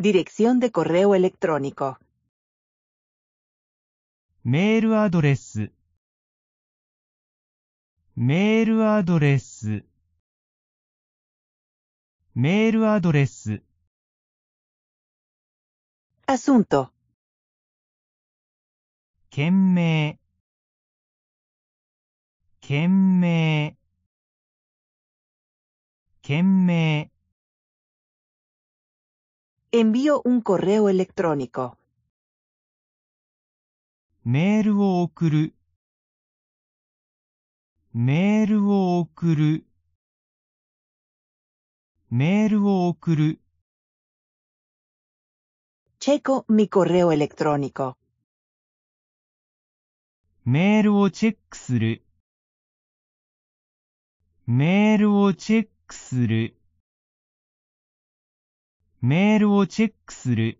Dirección de correo electrónico. Mail address. Mail address. Mail address. Asunto. Kenmei. me. Kenmei. envío un correo electrónico. メールを送る。メールを送る。メールを送る。チェコ、mi correo electrónico. メールをチェックする。メールをチェックする。メールをチェックする。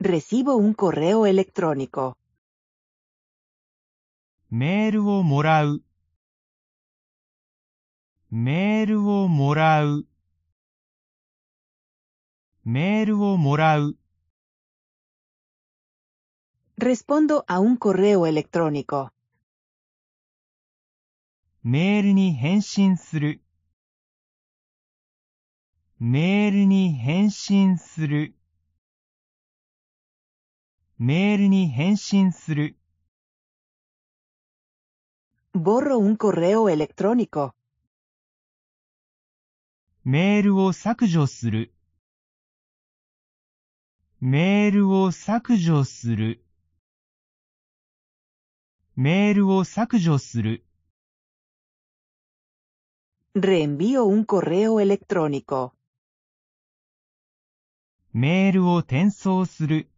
Recibo un correo electrónico. メールをもらう。メールをもらう。メールをもらう。Respondo a un correo electrónico. メールに返信する。メールに返信する。メールに返信する。Borro un correo electrónico. メールを削除する。メールを削除する。メールを削除する。Reenvío un correo electrónico. メールを転送する、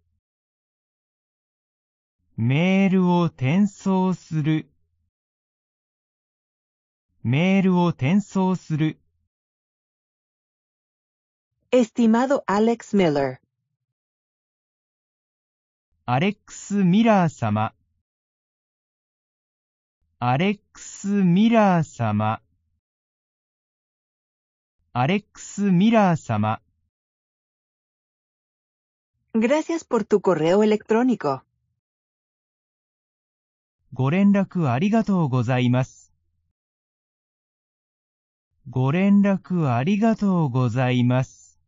メールを転送する、メールを転送する。Estimado Alex Miller アレックス・ミラー様アレックス・ミラー様アレックス・ミラー様 Gracias por tu correo electrónico. ご連絡ありがとうございます。ご連絡ありがとうございます。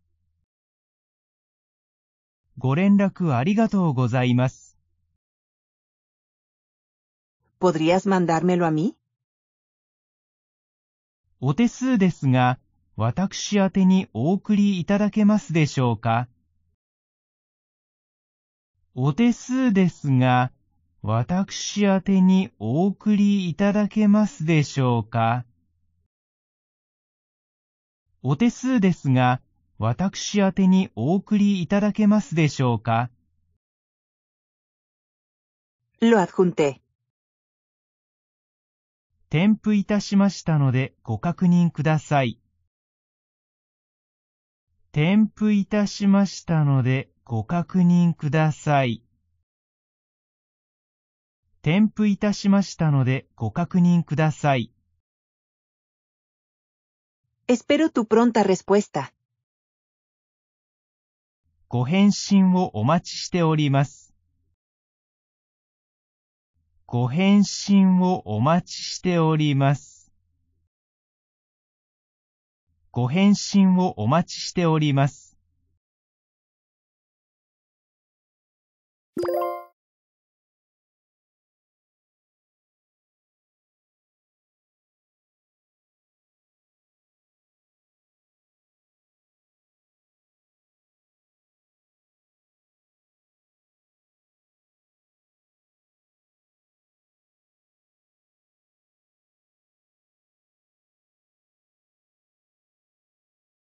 ご連絡ありがとうございます。¿Podrías mandármelo a mí? お手数ですが、私宛にお送りいただけますでしょうかお手数ですが、私宛てにお送りいただけますでしょうか。お手数ですが、私宛てにお送りいただけますでしょうか。Lo adjunté. 添付いたしましたのでご確認ください。添付いたしましたのでご確認ください。添付いたしましたのでご確認ください。Espero tu pronta respuesta. ご返信をお待ちしております。ご返信をお待ちしております。ご返信をお待ちしております。